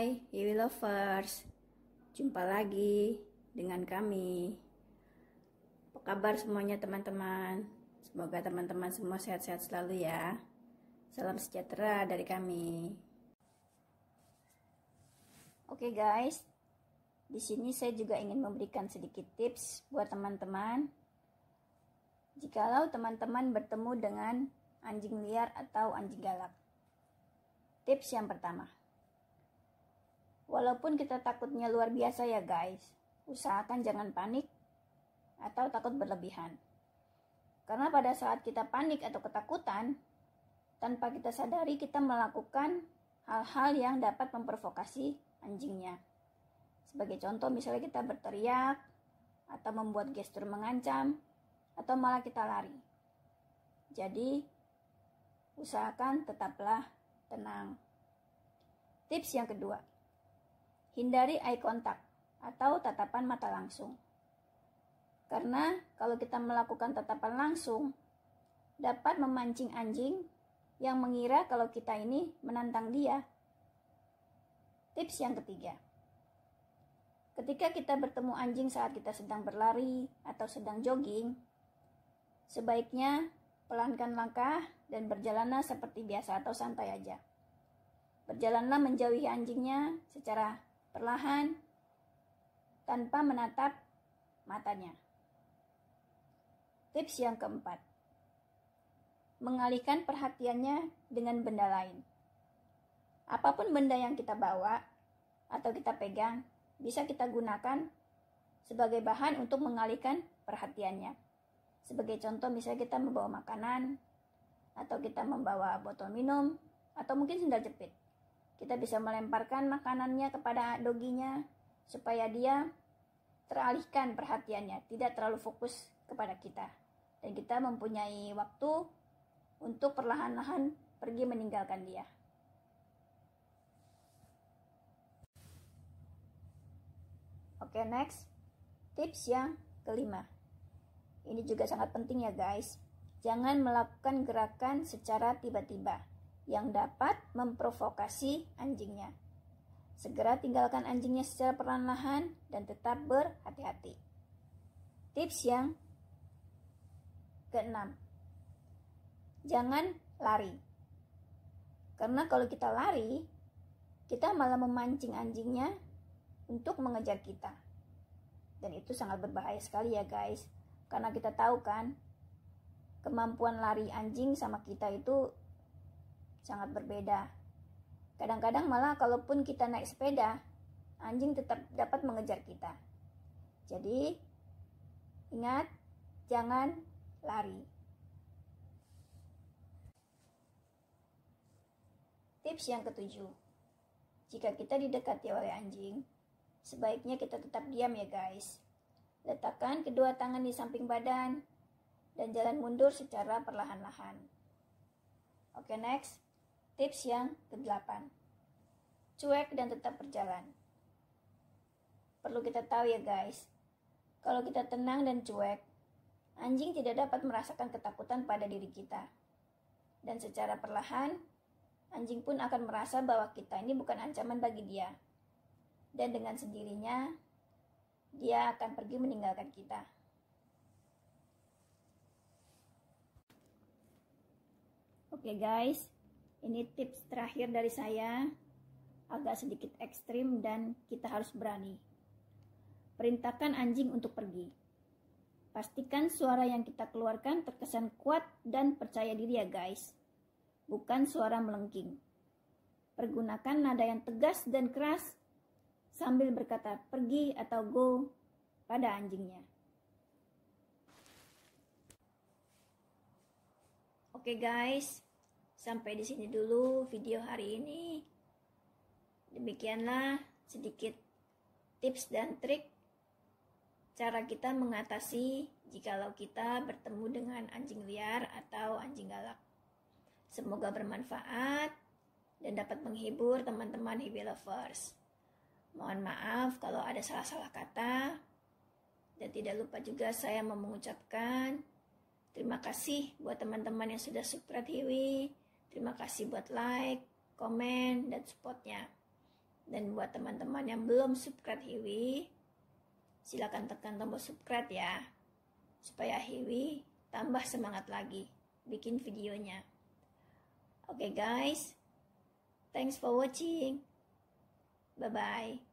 Hai, Iwi Lovers. Jumpa lagi dengan kami. Apa kabar semuanya teman-teman? Semoga teman-teman semua sehat-sehat selalu ya. Salam sejahtera dari kami. Oke okay guys, di sini saya juga ingin memberikan sedikit tips buat teman-teman. Jikalau teman-teman bertemu dengan anjing liar atau anjing galak. Tips yang pertama, Walaupun kita takutnya luar biasa ya guys, usahakan jangan panik atau takut berlebihan. Karena pada saat kita panik atau ketakutan, tanpa kita sadari kita melakukan hal-hal yang dapat memprovokasi anjingnya. Sebagai contoh misalnya kita berteriak atau membuat gestur mengancam atau malah kita lari. Jadi usahakan tetaplah tenang. Tips yang kedua, Hindari eye contact atau tatapan mata langsung. Karena kalau kita melakukan tatapan langsung, dapat memancing anjing yang mengira kalau kita ini menantang dia. Tips yang ketiga. Ketika kita bertemu anjing saat kita sedang berlari atau sedang jogging, sebaiknya pelankan langkah dan berjalanlah seperti biasa atau santai aja. Berjalanlah menjauhi anjingnya secara perlahan tanpa menatap matanya. Tips yang keempat, mengalihkan perhatiannya dengan benda lain. Apapun benda yang kita bawa atau kita pegang, bisa kita gunakan sebagai bahan untuk mengalihkan perhatiannya. Sebagai contoh, misalnya kita membawa makanan, atau kita membawa botol minum, atau mungkin sendal jepit. Kita bisa melemparkan makanannya kepada doginya supaya dia teralihkan perhatiannya, tidak terlalu fokus kepada kita. Dan kita mempunyai waktu untuk perlahan-lahan pergi meninggalkan dia. Oke, okay, next. Tips yang kelima. Ini juga sangat penting ya, guys. Jangan melakukan gerakan secara tiba-tiba yang dapat memprovokasi anjingnya. Segera tinggalkan anjingnya secara perlahan lahan dan tetap berhati-hati. Tips yang keenam, jangan lari. Karena kalau kita lari, kita malah memancing anjingnya untuk mengejar kita. Dan itu sangat berbahaya sekali ya guys. Karena kita tahu kan, kemampuan lari anjing sama kita itu sangat berbeda. Kadang-kadang malah kalaupun kita naik sepeda, anjing tetap dapat mengejar kita. Jadi, ingat jangan lari. Tips yang ketujuh. Jika kita didekati oleh anjing, sebaiknya kita tetap diam ya guys. Letakkan kedua tangan di samping badan dan jalan mundur secara perlahan-lahan. Oke, okay, next. Tips yang ke-8. Cuek dan tetap berjalan. Perlu kita tahu ya guys, kalau kita tenang dan cuek, anjing tidak dapat merasakan ketakutan pada diri kita. Dan secara perlahan, anjing pun akan merasa bahwa kita ini bukan ancaman bagi dia. Dan dengan sendirinya, dia akan pergi meninggalkan kita. Oke okay guys, ini tips terakhir dari saya, agak sedikit ekstrim dan kita harus berani. Perintahkan anjing untuk pergi. Pastikan suara yang kita keluarkan terkesan kuat dan percaya diri ya guys. Bukan suara melengking. Pergunakan nada yang tegas dan keras sambil berkata pergi atau go pada anjingnya. Oke okay guys, Sampai di sini dulu video hari ini. Demikianlah sedikit tips dan trik cara kita mengatasi jikalau kita bertemu dengan anjing liar atau anjing galak. Semoga bermanfaat dan dapat menghibur teman-teman Hibi Lovers. Mohon maaf kalau ada salah-salah kata. Dan tidak lupa juga saya mau mengucapkan terima kasih buat teman-teman yang sudah subscribe Hiwi Terima kasih buat like, komen, dan supportnya. Dan buat teman-teman yang belum subscribe Hiwi, silakan tekan tombol subscribe ya. Supaya Hiwi tambah semangat lagi bikin videonya. Oke okay guys, thanks for watching. Bye-bye.